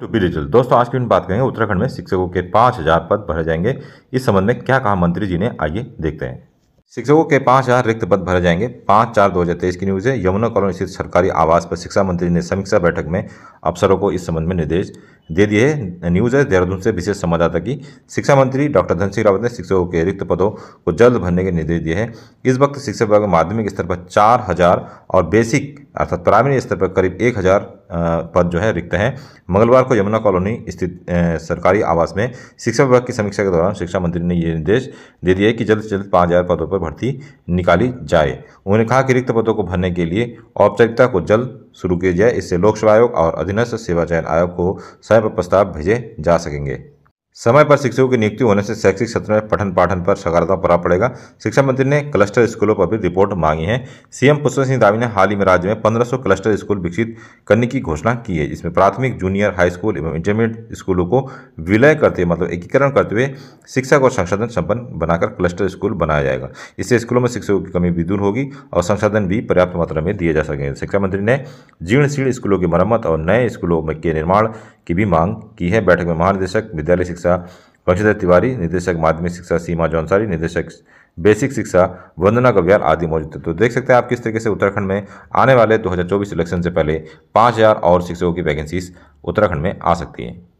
to तो result दोस्तों आज की बात करेंगे उत्तराखंड में शिक्षकों के पाँच हज़ार पद भरे जाएंगे इस संबंध में क्या कहा मंत्री जी ने आइए देखते हैं शिक्षकों के पाँच हज़ार रिक्त पद भरे जाएंगे पाँच चार दो हज़ार तेईस की न्यूज़ है यमुना कॉलोनी स्थित सरकारी आवास पर शिक्षा मंत्री ने समीक्षा बैठक में अफसरों को इस संबंध में निर्देश दे दिए है न्यूज़ है देहरादून से विशेष संवाददाता की शिक्षा मंत्री डॉक्टर धन सिंह रावत ने शिक्षकों के रिक्त पदों को जल्द भरने के निर्देश दिए हैं इस वक्त शिक्षा विभाग माध्यमिक स्तर पर चार और बेसिक अर्थात प्रावीण्य स्तर पर करीब एक हज़ार पद जो है रिक्त हैं मंगलवार को यमुना कॉलोनी स्थित सरकारी आवास में शिक्षा विभाग की समीक्षा के दौरान शिक्षा मंत्री ने ये निर्देश दे दिए कि जल्द से जल्द पाँच हज़ार पदों पर भर्ती निकाली जाए उन्होंने कहा कि रिक्त पदों को भरने के लिए औपचारिकता को जल्द शुरू किया जाए इससे लोक सेवा आयोग और अधीनस्थ सेवा चयन आयोग को स्वयं प्रस्ताव भेजे जा सकेंगे समय पर शिक्षकों की नियुक्ति होने से शैक्षिक क्षेत्र में पठन पाठन पर सकारात्मक प्रभाव पड़ेगा शिक्षा मंत्री ने क्लस्टर स्कूलों पर भी रिपोर्ट मांगी है सीएम पुष्प सिंह दावी ने हाल ही में राज्य में 1500 क्लस्टर स्कूल विकसित करने की घोषणा की है जिसमें प्राथमिक जूनियर हाई स्कूल एवं इंटरमीडिएट स्कूलों को विलय करते हुए मतलब एकीकरण करते हुए शिक्षक और संसाधन संपन्न बनाकर क्लस्टर स्कूल बनाया जाएगा इससे स्कूलों में शिक्षकों की कमी भी दूर होगी और संसाधन भी पर्याप्त मात्रा में दिए जा सकेंगे शिक्षा मंत्री ने जीर्ण शीर्ण स्कूलों की मरम्मत और नए स्कूलों के निर्माण की भी मांग की है बैठक में महानिदेशक विद्यालय शिक्षा शिक्षा अक्षता तिवारी निदेशक माध्यमिक शिक्षा सीमा जौनसारी निदेशक बेसिक शिक्षा वंदना गव्याल आदि मौजूद थे तो देख सकते हैं आप किस तरीके से उत्तराखंड में आने वाले 2024 इलेक्शन से पहले 5000 और शिक्षकों की वैकेंसीज उत्तराखंड में आ सकती हैं